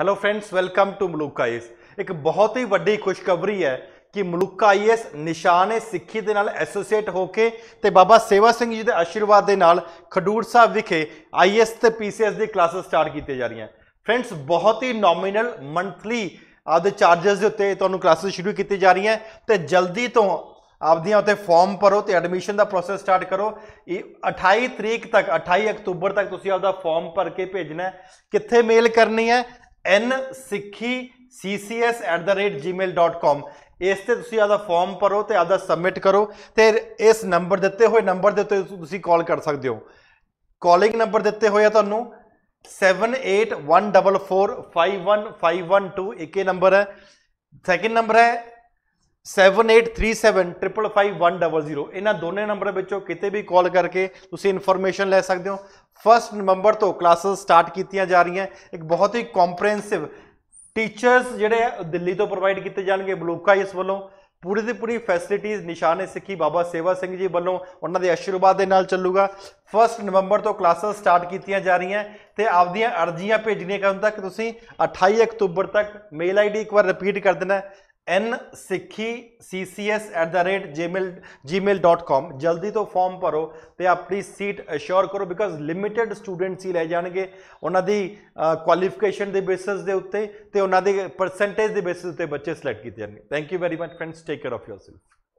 hello friends welcome to Maluka IS ਇੱਕ ਬਹੁਤ ਹੀ ਵੱਡੀ ਖੁਸ਼ਖਬਰੀ ਹੈ ਕਿ ਮਲੂਕਾ ਆਈਐਸ ਨਿਸ਼ਾਨੇ ਸਿੱਖੀ ਦੇ ਨਾਲ ਐਸੋਸੀਏਟ ਹੋ ਕੇ ਤੇ ਬਾਬਾ ਸੇਵਾ ਸਿੰਘ ਜੀ ਦੇ ਆਸ਼ੀਰਵਾਦ ਦੇ ਨਾਲ ਖਡੂਰ ਸਾਹਿਬ ਵਿਖੇ ਆਈਐਸ ਤੇ ਪੀਸੀਐਸ ਦੀ ਕਲਾਸਾਂ ਸਟਾਰਟ ਕੀਤੀ ਜਾ ਰਹੀਆਂ ਫਰੈਂਡਸ ਬਹੁਤ ਹੀ ਨੋਮੀਨਲ ਮੰਥਲੀ ਆਦੇ ਚਾਰजेस ਦੇ ਉੱਤੇ ਤੁਹਾਨੂੰ ਕਲਾਸਾਂ ਸ਼ੁਰੂ ਕੀਤੀ ਜਾ ਰਹੀਆਂ ਤੇ ਜਲਦੀ ਤੋਂ ਆਪਦੀਆਂ ਉਤੇ ਫਾਰਮ ਭਰੋ ਤੇ ਐਡਮਿਸ਼ਨ ਦਾ ਪ੍ਰੋਸੈਸ ਸਟਾਰਟ ਕਰੋ 28 ਤਰੀਕ ਤੱਕ 28 ਅਕਤੂਬਰ ਤੱਕ ਤੁਸੀਂ ਆਪਦਾ ਫਾਰਮ ਭਰ ਕੇ ਭੇਜਣਾ ਹੈ ਕਿੱਥੇ ਮੇਲ ਕਰਨੀ ਹੈ n ਇਸ ਤੇ ਤੁਸੀਂ ਆਦਾ ਫਾਰਮ ਭਰੋ ਤੇ ਆਦਾ ਸਬਮਿਟ ਕਰੋ ਤੇ ਇਸ ਨੰਬਰ ਦਿੱਤੇ ਹੋਏ ਨੰਬਰ ਦੇ ਉੱਤੇ ਤੁਸੀਂ ਕਾਲ ਕਰ ਸਕਦੇ ਹੋ ਕਾਲਿੰਗ ਨੰਬਰ ਦਿੱਤੇ ਹੋਏ ਆ ਤੁਹਾਨੂੰ 7814451512 ਇੱਕੇ ਨੰਬਰ ਹੈ ਸੈਕਿੰਡ ਨੰਬਰ ਹੈ 7837555100 ਇਹਨਾਂ ਦੋਨੇ ਨੰਬਰ ਵਿੱਚੋਂ ਕਿਤੇ ਵੀ ਕਾਲ ਕਰਕੇ ਤੁਸੀਂ ਇਨਫੋਰਮੇਸ਼ਨ ਲੈ ਸਕਦੇ ਹੋ ਫਰਸਟ ਨਵੰਬਰ ਤੋਂ ਕਲਾਸਸ ਸਟਾਰਟ ਕੀਤੀਆਂ ਜਾ ਰਹੀਆਂ ਇੱਕ ਬਹੁਤ ਹੀ ਕੰਪਰੀਹੈਂਸਿਵ ਟੀਚਰਸ ਜਿਹੜੇ ਦਿੱਲੀ ਤੋਂ ਪ੍ਰੋਵਾਈਡ ਕੀਤੇ ਜਾਣਗੇ ਬਲੋਕਾ ਇਸ ਵੱਲੋਂ ਪੂਰੀ ਦੀ ਪੂਰੀ ਫੈਸਿਲਿਟੀਜ਼ ਨਿਸ਼ਾਨੇ ਸਿੱਖੀ ਬਾਬਾ ਸੇਵਾ ਸਿੰਘ ਜੀ ਵੱਲੋਂ ਉਹਨਾਂ ਦੇ ਅਸ਼ੀਰਵਾਦ ਦੇ ਨਾਲ ਚੱਲੂਗਾ 1 ਨਵੰਬਰ ਤੋਂ ਕਲਾਸਾਂ ਸਟਾਰਟ ਕੀਤੀਆਂ ਜਾ ਰਹੀਆਂ ਤੇ ਆਪਦੀਆਂ ਅਰਜ਼ੀਆਂ ਭੇਜਣੀਆਂ ਕਰਨ ਤੱਕ ਤੁਸੀਂ 28 ਅਕਤੂਬਰ ਤੱਕ ਮੇਲ ਆਈਡੀ ਇੱਕ ਵਾਰ ਰਿਪੀਟ ਕਰ ਦੇਣਾ ਐਨ ਜਲਦੀ ਤੋਂ ਫਾਰਮ ਭਰੋ ਤੇ ਆਪਣੀ ਸੀਟ ਅਸ਼ੋਰ ਕਰੋ ਬਿਕਾਜ਼ ਲਿਮਿਟਿਡ ਸਟੂਡੈਂਟਸ ਹੀ ਲੈ ਜਾਣਗੇ ਉਹਨਾਂ ਦੀ ਕੁਆਲੀਫਿਕੇਸ਼ਨ ਦੇ ਬੇਸਿਸ ਦੇ ਉੱਤੇ ਤੇ ਉਹਨਾਂ ਦੇ ਪਰਸੈਂਟੇਜ ਦੇ ਬੇਸਿਸ ਤੇ ਬੱਚੇ ਸਿਲੈਕਟ ਕੀਤੇ ਜਾਣਗੇ thank you very much friends take care of yourself